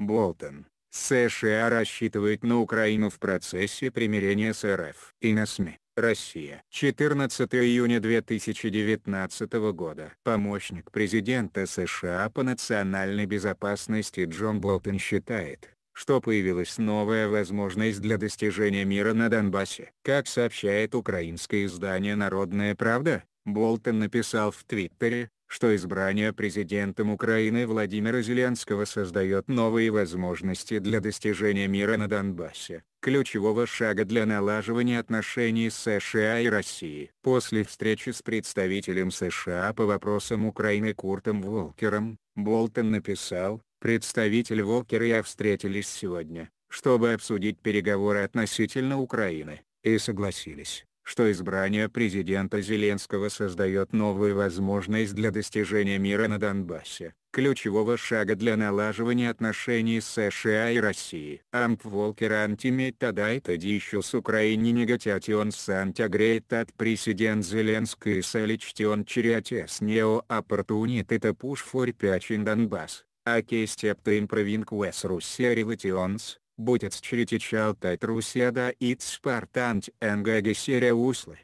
Болтон. США рассчитывает на Украину в процессе примирения с РФ. И на СМИ. Россия. 14 июня 2019 года. Помощник президента США по национальной безопасности Джон Болтон считает, что появилась новая возможность для достижения мира на Донбассе. Как сообщает украинское издание «Народная правда», Болтон написал в Твиттере, что избрание президентом Украины Владимира Зеленского создает новые возможности для достижения мира на Донбассе, ключевого шага для налаживания отношений с США и России. После встречи с представителем США по вопросам Украины Куртом Волкером, Болтон написал, «Представитель Волкер и я встретились сегодня, чтобы обсудить переговоры относительно Украины, и согласились» что избрание президента Зеленского создает новую возможность для достижения мира на Донбассе, ключевого шага для налаживания отношений с США и Россией. Амп Волкер антиметадайта еще с Украины негатятион с от президент Зеленский соличтион черятес нео оппортунитета пуш фор пячин Донбасс. Акестептым провинквес Руссия реватионс, будет счеретичалтать Русиада ит Спартант НГГ Сириуслы.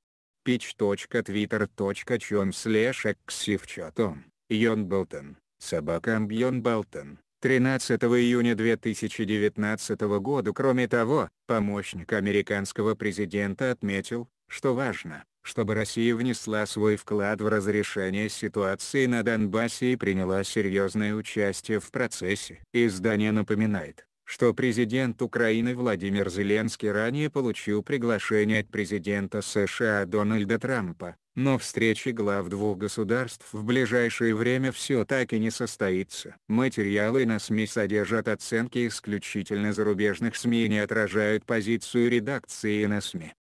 Пич.твиттер.чон слэш эксивчатом, Йон Болтон, собака Йон Болтон. 13 июня 2019 года Кроме того, помощник американского президента отметил, что важно, чтобы Россия внесла свой вклад в разрешение ситуации на Донбассе и приняла серьезное участие в процессе. Издание напоминает, что президент Украины Владимир Зеленский ранее получил приглашение от президента США Дональда Трампа, но встречи глав двух государств в ближайшее время все так и не состоится. Материалы на СМИ содержат оценки исключительно зарубежных СМИ и не отражают позицию редакции на СМИ.